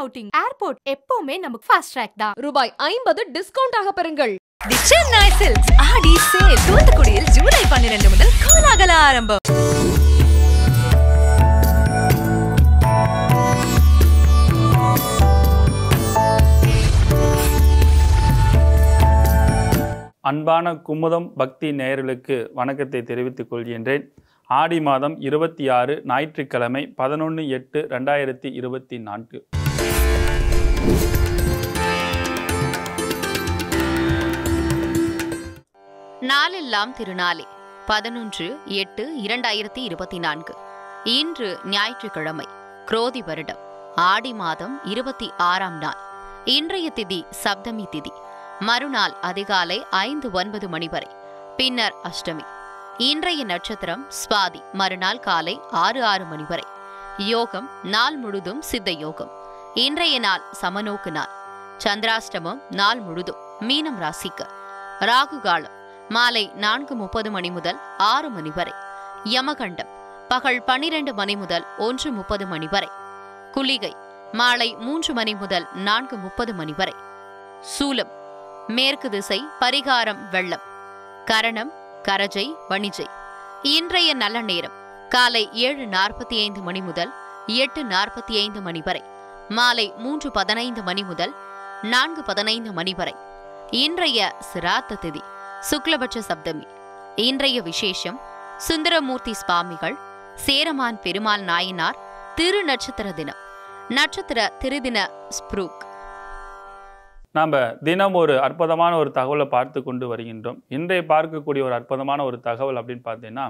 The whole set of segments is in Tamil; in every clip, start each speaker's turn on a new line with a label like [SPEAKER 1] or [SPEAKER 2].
[SPEAKER 1] அவுட்டிங் ஏர்போர்ட் எப்பவுமே நமக்கு ஃபாஸ்ட் ட்ராக் தான் ரூபாய் ஐம்பது டிஸ்கவுண்ட் ஆக பெறுங்கள் the Chennai Silks Aadi sale தூத்துக்குடியில் ஜூலை பன்னிரண்டு முதல் கோலாகல ஆரம்பம்
[SPEAKER 2] அன்பான குமுதம் பக்தி நேயர்களுக்கு வணக்கத்தை தெரிவித்துக் கொள்கின்றேன் ஆடி மாதம் இருபத்தி ஆறு ஞாயிற்றுக்கிழமை பதினொன்று எட்டு ரெண்டாயிரத்தி இருபத்தி நான்கு
[SPEAKER 1] நாளெல்லாம் திருநாளே பதினொன்று எட்டு இரண்டாயிரத்தி இருபத்தி நான்கு இன்று ஞாயிற்றுக்கிழமை குரோதி வருடம் ஆடி மாதம் இருபத்தி ஆறாம் நாள் இன்றைய திதி சப்தமி திதி மறுநாள் அதிகாலை ஐந்து ஒன்பது மணி வரை பின்னர் அஷ்டமி இன்றைய நட்சத்திரம் ஸ்வாதி மறுநாள் காலை ஆறு ஆறு மணி வரை யோகம் நாள் முழுதும் சித்த யோகம் இன்றைய நாள் சமநோக்கு நாள் சந்திராஷ்டமம் நாள் முழுதும் மீனம் ராசிக்கு ராகு காலம் மாலை நான்கு முப்பது மணி முதல் ஆறு மணி வரை யமகண்டம் பகல் பனிரெண்டு மணி முதல் ஒன்று முப்பது மணி வரை குளிகை மாலை மூன்று மணி முதல் நான்கு முப்பது மணி வரை சூலம் மேற்கு திசை பரிகாரம் வெள்ளம் கரணம் கரஜை வணிஜை இன்றைய நல்ல நேரம் காலை ஏழு நாற்பத்தி ஐந்து மணி முதல் எட்டு நாற்பத்தி ஐந்து மணி வரை மாலை மூன்று பதினைந்து மணி முதல் நான்கு பதினைந்து மணி வரை இன்றைய சிராத்த திதி சுக்லபட்ச சப்தமி இன்றைய விசேஷம் சுந்தரமூர்த்தி சுவாமிகள் சேரமான் பெருமாள் நாயினார் திரு நட்சத்திர தினம் நட்சத்திர திருதின ஸ்ப்ரூக்
[SPEAKER 2] நாம் தினம் ஒரு அற்புதமான ஒரு தகவலை பார்த்து கொண்டு வருகின்றோம் இன்றைய பார்க்கக்கூடிய ஒரு அற்புதமான ஒரு தகவல் அப்படின்னு பார்த்தீங்கன்னா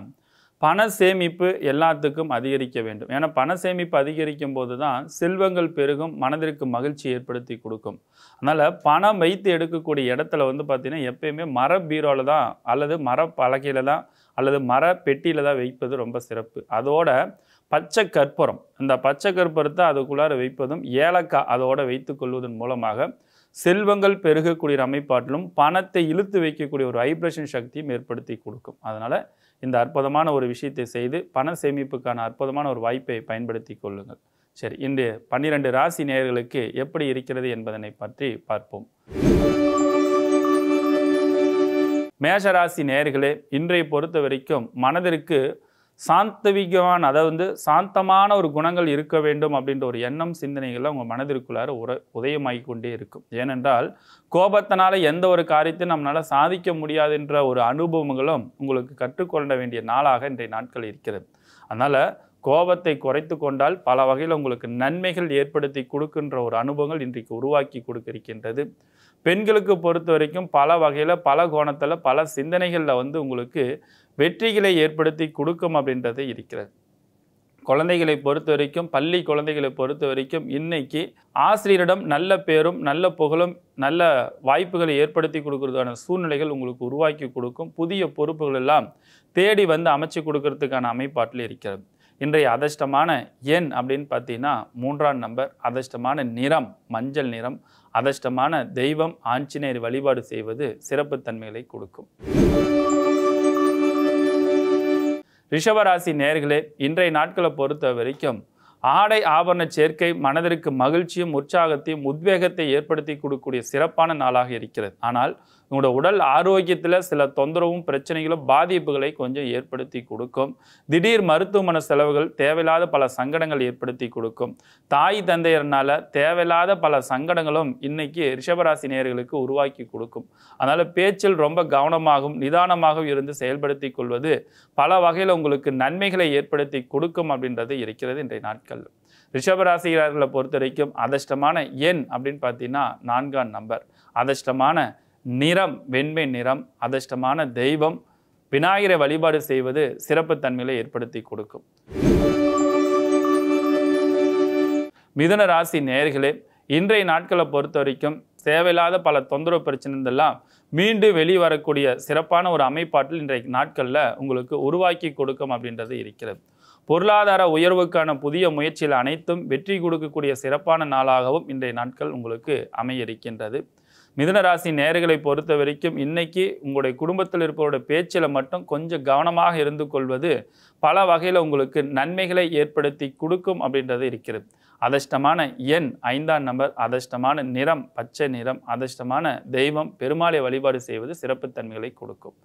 [SPEAKER 2] பண சேமிப்பு எல்லாத்துக்கும் அதிகரிக்க வேண்டும் ஏன்னா பண சேமிப்பு அதிகரிக்கும் போது தான் செல்வங்கள் பெருகும் மனதிற்கு மகிழ்ச்சி ஏற்படுத்தி கொடுக்கும் அதனால் பணம் வைத்து எடுக்கக்கூடிய இடத்துல வந்து பார்த்திங்கன்னா எப்பயுமே மர பீரோவில் தான் அல்லது மர பலகையில் தான் அல்லது மர பெட்டியில் தான் வைப்பது ரொம்ப சிறப்பு அதோட பச்சை கற்பூரம் இந்த பச்சை கற்பூரத்தை அதுக்குள்ளார வைப்பதும் ஏலக்காய் அதோடு வைத்து கொள்வதன் மூலமாக செல்வங்கள் பெருகக்கூடிய அமைப்பாட்டிலும் பணத்தை இழுத்து வைக்கக்கூடிய ஒரு வைப்ரேஷன் சக்தியும் ஏற்படுத்தி கொடுக்கும் அதனால் இந்த அற்புதமான ஒரு விஷயத்தை செய்து பண சேமிப்புக்கான அற்புதமான ஒரு வாய்ப்பை பயன்படுத்தி கொள்ளுங்கள் சரி இன்று பன்னிரண்டு ராசி நேயர்களுக்கு எப்படி இருக்கிறது என்பதனை பற்றி பார்ப்போம் மேஷராசி நேயர்களே இன்றை பொறுத்த வரைக்கும் மனதிற்கு சாந்தவிகவான் அதாவது வந்து சாந்தமான ஒரு குணங்கள் இருக்க வேண்டும் அப்படின்ற ஒரு எண்ணம் சிந்தனைகளை உங்கள் மனதிற்குள்ளார உர உதயமாகி கொண்டே இருக்கும் ஏனென்றால் கோபத்தினால எந்த ஒரு காரியத்தையும் நம்மளால் சாதிக்க முடியாதுன்ற ஒரு அனுபவங்களும் உங்களுக்கு கற்றுக்கொள்ள வேண்டிய நாளாக இன்றைய நாட்கள் இருக்கிறது அதனால் கோபத்தை குறைத்து கொண்டால் பல வகையில் உங்களுக்கு நன்மைகள் ஏற்படுத்தி கொடுக்கின்ற ஒரு அனுபவங்கள் இன்றைக்கு உருவாக்கி கொடுக்கிருக்கின்றது பெண்களுக்கு பொறுத்த வரைக்கும் பல வகையில் பல கோணத்தில் பல சிந்தனைகளில் வந்து உங்களுக்கு வெற்றிகளை ஏற்படுத்தி கொடுக்கும் அப்படின்றது இருக்கிறது குழந்தைகளை பொறுத்த வரைக்கும் பள்ளி குழந்தைகளை பொறுத்த வரைக்கும் இன்னைக்கு ஆசிரியரிடம் நல்ல பேரும் நல்ல புகழும் நல்ல வாய்ப்புகளை ஏற்படுத்தி கொடுக்கறதுக்கான சூழ்நிலைகள் உங்களுக்கு உருவாக்கி கொடுக்கும் புதிய பொறுப்புகள் எல்லாம் தேடி வந்து அமைச்சு கொடுக்கறதுக்கான அமைப்பாட்டில் இருக்கிறது இன்றைய அதிர்ஷ்டமான எண் அப்படின்னு பார்த்தீங்கன்னா மூன்றாம் நம்பர் அதிர்ஷ்டமான நிறம் மஞ்சள் நிறம் அதிர்ஷ்டமான தெய்வம் ஆஞ்சநேயர் வழிபாடு செய்வது சிறப்புத்தன்மைகளை கொடுக்கும் ரிஷபராசி நேர்களே இன்றைய நாட்களை பொறுத்த வரைக்கும் ஆடை ஆபரண சேர்க்கை மனதிற்கு மகிழ்ச்சியும் உற்சாகத்தையும் உத்வேகத்தை ஏற்படுத்தி கொடுக்கக்கூடிய சிறப்பான நாளாக இருக்கிறது ஆனால் உங்களோட உடல் ஆரோக்கியத்தில் சில தொந்தரவும் பிரச்சனைகளும் பாதிப்புகளை கொஞ்சம் ஏற்படுத்தி கொடுக்கும் திடீர் மருத்துவமனை செலவுகள் தேவையில்லாத பல சங்கடங்கள் ஏற்படுத்தி கொடுக்கும் தாய் தந்தையர்னால தேவையில்லாத பல சங்கடங்களும் இன்னைக்கு ரிஷபராசி நேர்களுக்கு உருவாக்கி கொடுக்கும் அதனால் பேச்சில் ரொம்ப கவனமாகவும் நிதானமாகவும் இருந்து செயல்படுத்தி கொள்வது பல வகையில் உங்களுக்கு நன்மைகளை ஏற்படுத்தி கொடுக்கும் அப்படின்றது இருக்கிறது இன்றைய நாட்களில் ரிஷபராசிகாரர்களை பொறுத்த வரைக்கும் அதிர்ஷ்டமான எண் அப்படின்னு பார்த்தீங்கன்னா நான்காம் நம்பர் அதிர்ஷ்டமான நிறம் வெண்மை நிறம் அதிர்ஷ்டமான தெய்வம் விநாயகரை வழிபாடு செய்வது சிறப்புத்தன்மையை ஏற்படுத்தி கொடுக்கும் மிதுன ராசி நேர்களே இன்றைய நாட்களை பொறுத்த வரைக்கும் தேவையில்லாத பல தொந்தரவு பிரச்சனைகள்லாம் மீண்டும் வெளிவரக்கூடிய சிறப்பான ஒரு அமைப்பாட்டில் இன்றைக்கு நாட்களில் உங்களுக்கு உருவாக்கி கொடுக்கும் அப்படின்றது இருக்கிறது பொருளாதார உயர்வுக்கான புதிய முயற்சியில் அனைத்தும் வெற்றி கொடுக்கக்கூடிய சிறப்பான நாளாகவும் இன்றைய நாட்கள் உங்களுக்கு அமைய இருக்கின்றது மிதுனராசி நேர்களை பொறுத்த வரைக்கும் இன்றைக்கி உங்களுடைய குடும்பத்தில் இருப்பவரோட பேச்சில் மட்டும் கொஞ்சம் கவனமாக இருந்து கொள்வது பல வகையில் உங்களுக்கு நன்மைகளை ஏற்படுத்தி கொடுக்கும் அப்படின்றது இருக்கிறது அதிர்ஷ்டமான எண் ஐந்தாம் நம்பர் அதிர்ஷ்டமான நிறம் பச்சை நிறம் அதிர்ஷ்டமான தெய்வம் பெருமாளை வழிபாடு செய்வது சிறப்புத்தன்மைகளை கொடுக்கும்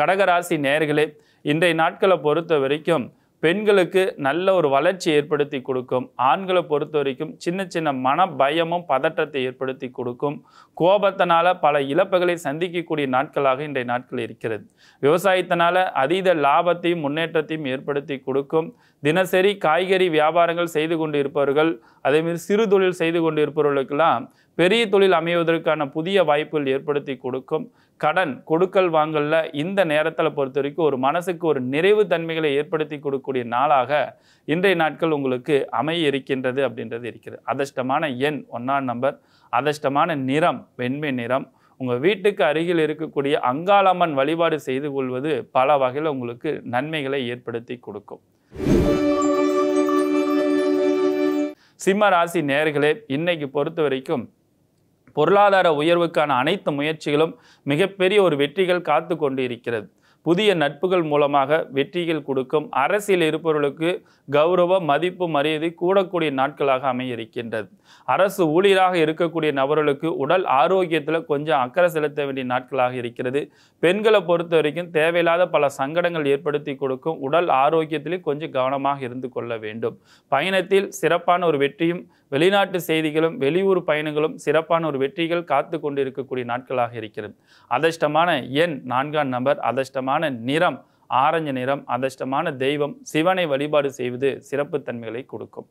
[SPEAKER 2] கடகராசி நேர்களே இன்றைய நாட்களை பொறுத்த வரைக்கும் பெண்களுக்கு நல்ல ஒரு வளர்ச்சி ஏற்படுத்தி கொடுக்கும் ஆண்களை பொறுத்த வரைக்கும் சின்ன சின்ன மன பயமும் பதட்டத்தை ஏற்படுத்தி கொடுக்கும் கோபத்தினால் பல இழப்புகளை சந்திக்கக்கூடிய நாட்களாக இன்றைய நாட்கள் இருக்கிறது விவசாயத்தினால் அதீத லாபத்தையும் முன்னேற்றத்தையும் ஏற்படுத்தி கொடுக்கும் தினசரி காய்கறி வியாபாரங்கள் செய்து கொண்டு இருப்பவர்கள் அதேமாரி சிறு தொழில் செய்து கொண்டு இருப்பவர்களுக்கெல்லாம் பெரிய தொழில் அமைவதற்கான புதிய வாய்ப்புகள் ஏற்படுத்தி கொடுக்கும் கடன் கொடுக்கல் வாங்கல இந்த நேரத்தில் பொறுத்த வரைக்கும் ஒரு மனசுக்கு ஒரு நிறைவு தன்மைகளை ஏற்படுத்தி கொடுக்கக்கூடிய நாளாக இன்றைய நாட்கள் உங்களுக்கு அமைய இருக்கின்றது அப்படின்றது இருக்கிறது அதிர்ஷ்டமான எண் ஒன்றாம் நம்பர் அதிர்ஷ்டமான நிறம் வெண்மை நிறம் உங்கள் வீட்டுக்கு அருகில் இருக்கக்கூடிய அங்காளம்மன் வழிபாடு செய்து கொள்வது பல வகையில் உங்களுக்கு நன்மைகளை ஏற்படுத்தி கொடுக்கும் சிம்ம ராசி நேர்களே இன்னைக்கு பொறுத்த வரைக்கும் பொருளாதார உயர்வுக்கான அனைத்து முயற்சிகளும் மிகப்பெரிய ஒரு வெற்றிகள் காத்து கொண்டு இருக்கிறது புதிய நட்புகள் மூலமாக வெற்றிகள் கொடுக்கும் அரசியல் இருப்பவர்களுக்கு கௌரவ மதிப்பு மரியாதை கூடக்கூடிய நாட்களாக அமைய இருக்கின்றது அரசு ஊழியராக இருக்கக்கூடிய நபர்களுக்கு உடல் ஆரோக்கியத்தில் கொஞ்சம் அக்கறை செலுத்த வேண்டிய நாட்களாக இருக்கிறது பெண்களை பொறுத்த வரைக்கும் தேவையில்லாத பல சங்கடங்கள் ஏற்படுத்தி கொடுக்கும் உடல் ஆரோக்கியத்திலே கொஞ்சம் கவனமாக இருந்து கொள்ள வேண்டும் பயணத்தில் சிறப்பான ஒரு வெற்றியும் வெளிநாட்டு செய்திகளும் வெளியூர் பயணங்களும் சிறப்பான ஒரு வெற்றிகள் காத்து கொண்டிருக்கக்கூடிய நாட்களாக இருக்கிறது அதிர்ஷ்டமான எண் நான்காம் நம்பர் அதிர்ஷ்டமான நிறம் ஆரஞ்சு நிறம் அதிர்ஷ்டமான தெய்வம் சிவனை வழிபாடு செய்வது சிறப்புத்தன்மைகளை கொடுக்கும்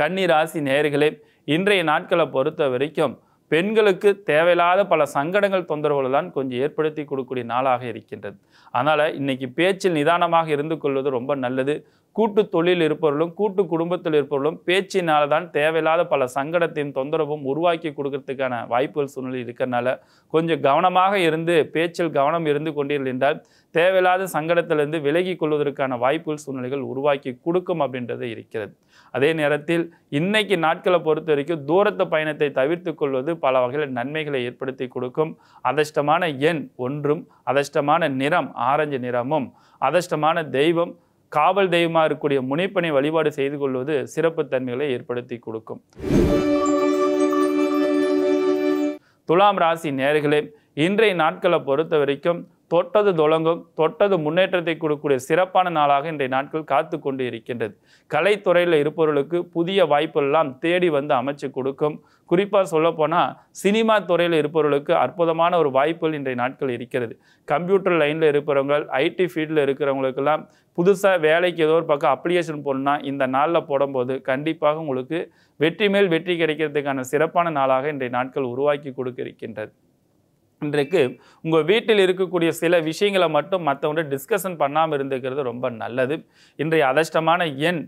[SPEAKER 2] கன்னிராசி ராசி நேர்களே இன்றைய நாட்களை பொறுத்த வரைக்கும் பெண்களுக்கு தேவையில்லாத பல சங்கடங்கள் தொந்தரவுகளை தான் கொஞ்சம் ஏற்படுத்தி கொடுக்கக்கூடிய நாளாக இருக்கின்றது அதனால் இன்றைக்கி பேச்சில் நிதானமாக இருந்து கொள்வது ரொம்ப நல்லது கூட்டு தொழில் இருப்பவர்களும் கூட்டு குடும்பத்தில் இருப்பவர்களும் பேச்சினால தான் தேவையில்லாத பல சங்கடத்தையும் தொந்தரவும் உருவாக்கி கொடுக்கறதுக்கான வாய்ப்புகள் சூழ்நிலை இருக்கிறதுனால கொஞ்சம் கவனமாக இருந்து பேச்சில் கவனம் இருந்து கொண்டீர்கள் என்றால் தேவையில்லாத சங்கடத்திலிருந்து விலகி கொள்வதற்கான வாய்ப்புகள் சூழ்நிலைகள் உருவாக்கி கொடுக்கும் அப்படின்றது இருக்கிறது அதே நேரத்தில் இன்னைக்கு நாட்களை பொறுத்த வரைக்கும் தூரத்து பயணத்தை தவிர்த்து கொள்வது பல வகையில் நன்மைகளை ஏற்படுத்தி கொடுக்கும் அதிர்ஷ்டமான எண் ஒன்றும் அதிர்ஷ்டமான நிறம் ஆரஞ்சு நிறமும் அதிர்ஷ்டமான தெய்வம் காவல் தெய்வமாக இருக்கக்கூடிய முனைப்பனை வழிபாடு செய்து கொள்வது சிறப்பு தன்மைகளை ஏற்படுத்தி கொடுக்கும் துலாம் ராசி நேர்களே இன்றைய நாட்களை பொறுத்த வரைக்கும் தொட்டது தொடங்கும் தொட்டது முன்னேற்றத்தை கொடுக்கக்கூடிய சிறப்பான நாளாக இன்றைய நாட்கள் காத்து கொண்டு இருக்கின்றது கலைத்துறையில் இருப்பவர்களுக்கு புதிய வாய்ப்பெல்லாம் தேடி வந்து அமைச்சு கொடுக்கும் குறிப்பாக சொல்லப்போனால் சினிமா துறையில் இருப்பவர்களுக்கு அற்புதமான ஒரு வாய்ப்புகள் இன்றைய நாட்கள் இருக்கிறது கம்ப்யூட்டர் லைனில் இருப்பவங்க ஐடி ஃபீல்டில் இருக்கிறவங்களுக்கெல்லாம் புதுசாக வேலைக்கு ஏதோ ஒரு பக்கம் அப்ளிகேஷன் போடணும்னா இந்த நாளில் போடும்போது கண்டிப்பாக உங்களுக்கு வெற்றி மேல் வெற்றி கிடைக்கிறதுக்கான சிறப்பான நாளாக இன்றைய நாட்கள் உருவாக்கி கொடுக்க இருக்கின்றது இன்றைக்கு உங்கள் வீட்டில் இருக்கக்கூடிய சில விஷயங்களை மட்டும் மற்றவங்க டிஸ்கஷன் பண்ணாமல் இருந்துக்கிறது ரொம்ப நல்லது இன்றைய அதிர்ஷ்டமான எண்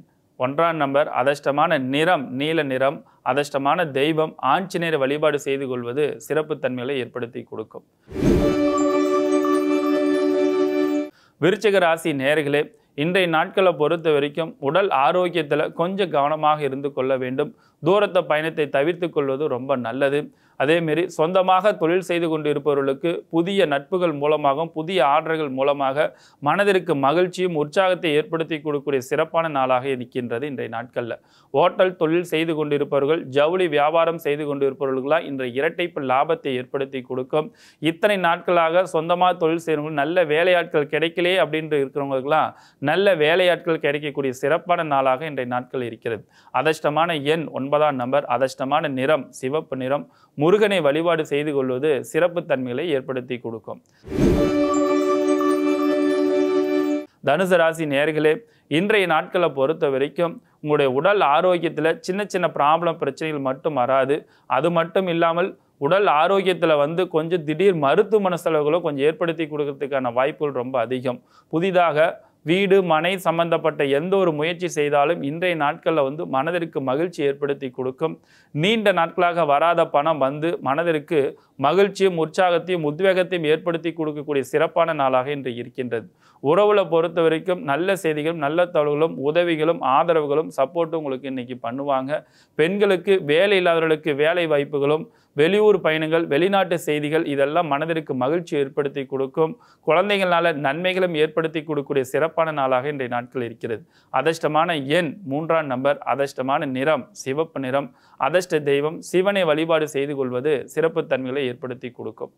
[SPEAKER 2] ஒன்றாம் நம்பர் அதிர்ஷ்டமான நிறம் நீல நிறம் அதிர்ஷ்டமான தெய்வம் ஆஞ்சநேயர் வழிபாடு செய்து கொள்வது சிறப்புத்தன்மைகளை ஏற்படுத்தி கொடுக்கும் விருச்சிக ராசி நேர்களே இன்றைய நாட்களை பொறுத்த வரைக்கும் உடல் ஆரோக்கியத்தில் கொஞ்சம் கவனமாக இருந்து கொள்ள வேண்டும் தூரத்த பயணத்தை தவிர்த்து கொள்வது ரொம்ப நல்லது அதேமாரி சொந்தமாக தொழில் செய்து கொண்டு இருப்பவர்களுக்கு புதிய நட்புகள் மூலமாகவும் புதிய ஆர்டர்கள் மூலமாக மனதிற்கு மகிழ்ச்சியும் உற்சாகத்தை ஏற்படுத்தி கொடுக்கக்கூடிய சிறப்பான நாளாக இருக்கின்றது இன்றைய நாட்களில் ஓட்டல் தொழில் செய்து கொண்டிருப்பவர்கள் ஜவுளி வியாபாரம் செய்து கொண்டிருப்பவர்களுக்கெல்லாம் இன்றைய இரட்டைப்பு லாபத்தை ஏற்படுத்தி கொடுக்கும் இத்தனை நாட்களாக சொந்தமாக தொழில் செய்கிறவங்க நல்ல வேலையாட்கள் கிடைக்கலே அப்படின்ட்டு இருக்கிறவங்களுக்கெல்லாம் நல்ல வேலையாட்கள் கிடைக்கக்கூடிய சிறப்பான நாளாக இன்றைய நாட்கள் இருக்கிறது அதிர்ஷ்டமான எண் ஒன் ஒன்பதாம் நம்பர் அதிர்ஷ்டமான நிறம் சிவப்பு நிறம் முருகனை வழிபாடு செய்து கொள்வது சிறப்பு தன்மைகளை ஏற்படுத்தி கொடுக்கும் தனுசு ராசி நேர்களே இன்றைய நாட்களை பொறுத்த வரைக்கும் உங்களுடைய உடல் ஆரோக்கியத்தில் சின்ன சின்ன ப்ராப்ளம் பிரச்சனைகள் மட்டும் வராது அது மட்டும் இல்லாமல் உடல் ஆரோக்கியத்தில் வந்து கொஞ்சம் திடீர் மருத்துவமன செலவுகளும் கொஞ்சம் ஏற்படுத்தி கொடுக்கறதுக்கான வாய்ப்புகள் ரொம்ப அதிகம் புதிதாக வீடு மனை சம்பந்தப்பட்ட எந்த ஒரு முயற்சி செய்தாலும் இன்றைய நாட்களில் வந்து மனதிற்கு மகிழ்ச்சி ஏற்படுத்தி கொடுக்கும் நீண்ட நாட்களாக வராத பணம் வந்து மனதிற்கு மகிழ்ச்சியும் உற்சாகத்தையும் உத்வேகத்தையும் ஏற்படுத்தி கொடுக்கக்கூடிய சிறப்பான நாளாக இன்று இருக்கின்றது உறவுல பொறுத்த வரைக்கும் நல்ல செய்திகளும் நல்ல தவறுகளும் உதவிகளும் ஆதரவுகளும் சப்போர்ட்டும் உங்களுக்கு இன்னைக்கு பண்ணுவாங்க பெண்களுக்கு வேலை இல்லாதவர்களுக்கு வேலை வாய்ப்புகளும் வெளியூர் பயணங்கள் வெளிநாட்டு செய்திகள் இதெல்லாம் மனதிற்கு மகிழ்ச்சி ஏற்படுத்தி கொடுக்கும் குழந்தைகளால் நன்மைகளும் ஏற்படுத்தி கொடுக்கக்கூடிய சிறப்பான நாளாக இன்றைய நாட்கள் இருக்கிறது அதிர்ஷ்டமான எண் மூன்றாம் நம்பர் அதிர்ஷ்டமான நிறம் சிவப்பு நிறம் அதிர்ஷ்ட தெய்வம் சிவனை வழிபாடு செய்து கொள்வது சிறப்பு தன்மைகளை ஏற்படுத்தி கொடுக்கும்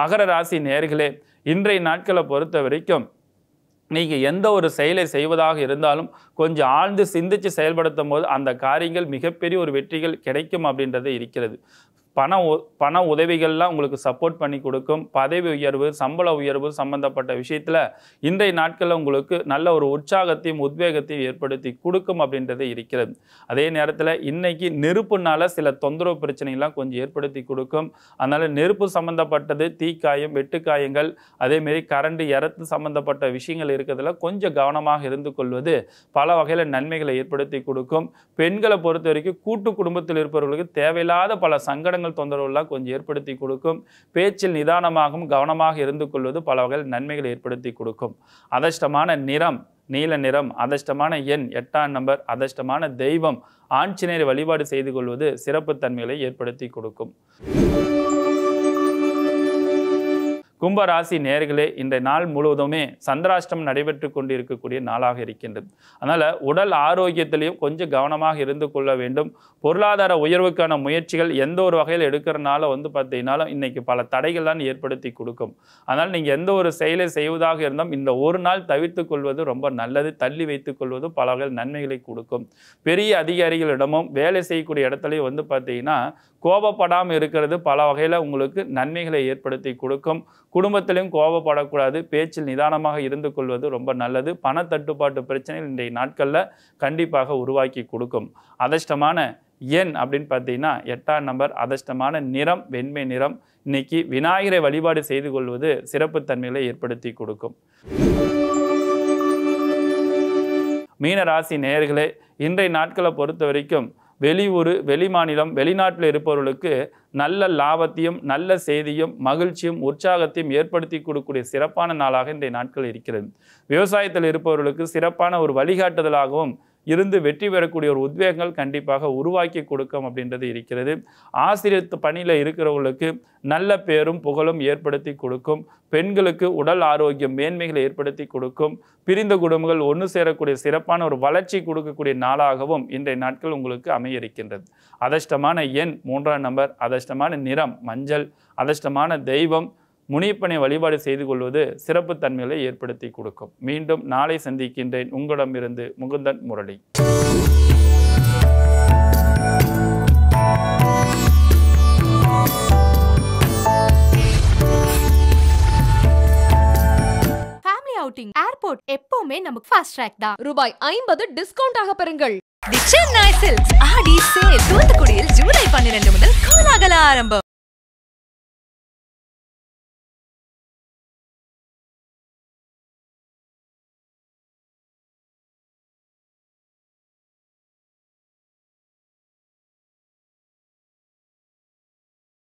[SPEAKER 2] மகர ராசி நேர்களே இன்றைய நாட்களை பொறுத்த வரைக்கும் நீங்கள் எந்த ஒரு செயலை செய்வதாக இருந்தாலும் கொஞ்சம் ஆழ்ந்து சிந்தித்து செயல்படுத்தும் போது அந்த காரியங்கள் மிகப்பெரிய ஒரு வெற்றிகள் கிடைக்கும் அப்படின்றது இருக்கிறது பண பண உதவிகள்லாம் உங்களுக்கு சப்போர்ட் பண்ணி கொடுக்கும் பதவி உயர்வு சம்பள உயர்வு சம்பந்தப்பட்ட விஷயத்தில் இன்றைய நாட்களில் உங்களுக்கு நல்ல ஒரு உற்சாகத்தையும் உத்வேகத்தையும் ஏற்படுத்தி கொடுக்கும் அப்படின்றது இருக்கிறது அதே நேரத்தில் இன்றைக்கி நெருப்புனால சில தொந்தரவு பிரச்சனைகள்லாம் கொஞ்சம் ஏற்படுத்தி கொடுக்கும் அதனால் நெருப்பு சம்மந்தப்பட்டது தீக்காயம் வெட்டுக்காயங்கள் அதேமாரி கரண்ட் இறத்து சம்மந்தப்பட்ட விஷயங்கள் இருக்கிறதுல கொஞ்சம் கவனமாக இருந்து கொள்வது பல வகையில் நன்மைகளை ஏற்படுத்தி கொடுக்கும் பெண்களை பொறுத்த வரைக்கும் கூட்டு குடும்பத்தில் இருப்பவர்களுக்கு தேவையில்லாத பல சங்கடங்கள் மாற்றங்கள் தொந்தரவுலாம் கொஞ்சம் ஏற்படுத்தி கொடுக்கும் பேச்சில் நிதானமாகவும் கவனமாக இருந்து கொள்வது பல வகையில் நன்மைகள் ஏற்படுத்தி கொடுக்கும் அதிர்ஷ்டமான நிறம் நீல நிறம் அதிர்ஷ்டமான எண் எட்டாம் நம்பர் அதிர்ஷ்டமான தெய்வம் ஆஞ்சநேயர் வழிபாடு செய்து கொள்வது சிறப்பு தன்மைகளை ஏற்படுத்தி கொடுக்கும் கும்பராசி நேர்களே இந்த நாள் முழுவதுமே சந்திராஷ்டம் நடைபெற்று கொண்டு இருக்கக்கூடிய நாளாக இருக்கின்றது அதனால் உடல் ஆரோக்கியத்திலையும் கொஞ்சம் கவனமாக இருந்து கொள்ள வேண்டும் பொருளாதார உயர்வுக்கான முயற்சிகள் எந்த ஒரு வகையில் எடுக்கிறனால வந்து பார்த்தீங்கன்னாலும் இன்றைக்கி பல தடைகள் தான் ஏற்படுத்தி கொடுக்கும் அதனால் நீங்கள் எந்த ஒரு செயலை செய்வதாக இருந்தாலும் இந்த ஒரு நாள் தவிர்த்து கொள்வது ரொம்ப நல்லது தள்ளி வைத்து கொள்வது பல வகையில் நன்மைகளை கொடுக்கும் பெரிய அதிகாரிகளிடமும் வேலை செய்யக்கூடிய இடத்துலையும் வந்து பார்த்தீங்கன்னா கோபப்படாமல் இருக்கிறது பல வகையில் உங்களுக்கு நன்மைகளை ஏற்படுத்தி கொடுக்கும் குடும்பத்திலையும் கோபப்படக்கூடாது பேச்சில் நிதானமாக இருந்து கொள்வது ரொம்ப நல்லது பணத்தட்டுப்பாட்டு பிரச்சனைகள் இன்றைய நாட்களில் கண்டிப்பாக உருவாக்கி கொடுக்கும் அதிர்ஷ்டமான எண் அப்படின்னு பார்த்தீங்கன்னா எட்டாம் நம்பர் அதிர்ஷ்டமான நிறம் வெண்மை நிறம் இன்னைக்கு விநாயகரை வழிபாடு செய்து கொள்வது சிறப்புத்தன்மைகளை ஏற்படுத்தி கொடுக்கும் மீன ராசி நேயர்களே இன்றைய நாட்களை பொறுத்த வரைக்கும் வெளியூர் வெளிமாநிலம் வெளிநாட்டில் இருப்பவர்களுக்கு நல்ல லாபத்தையும் நல்ல செய்தியும் மகிழ்ச்சியும் உற்சாகத்தையும் ஏற்படுத்தி கொடுக்கக்கூடிய சிறப்பான நாளாக இன்றைய நாட்கள் இருக்கிறது விவசாயத்தில் இருப்பவர்களுக்கு சிறப்பான ஒரு வழிகாட்டுதலாகவும் இருந்து வெற்றி பெறக்கூடிய ஒரு உத்வேகங்கள் கண்டிப்பாக உருவாக்கி கொடுக்கும் அப்படின்றது இருக்கிறது ஆசிரியர் பணியில் இருக்கிறவங்களுக்கு நல்ல பேரும் புகழும் ஏற்படுத்தி கொடுக்கும் பெண்களுக்கு உடல் ஆரோக்கியம் மேன்மைகளை ஏற்படுத்தி கொடுக்கும் பிரிந்த குடும்பங்கள் ஒன்று சேரக்கூடிய சிறப்பான ஒரு வளர்ச்சி கொடுக்கக்கூடிய நாளாகவும் இன்றைய நாட்கள் உங்களுக்கு அமைய இருக்கின்றது அதிர்ஷ்டமான எண் மூன்றாம் நம்பர் அதிர்ஷ்டமான நிறம் மஞ்சள் அதிர்ஷ்டமான தெய்வம் முனிப்பனை வழிபாடு செய்து கொள்வது சிறப்பு தன்மைகளை ஏற்படுத்தி கொடுக்கும் மீண்டும் நாளை சந்திக்கின்றேன் உங்களிடமிருந்து முகுந்தன் முரளி
[SPEAKER 1] அவுட்டிங் ஏர்போர்ட் எப்பவுமே நமக்கு ஃபாஸ்ட் ட்ராக் தான் ரூபாய் ஐம்பது டிஸ்கவுண்ட் ஆக பெறுங்கள்
[SPEAKER 3] சென்னை சில்க்ஸ் ஆடி சேல் தூத்துக்குடியில் ஜூலை பன்னிரண்டு முதல் கோலாகல ஆரம்பம்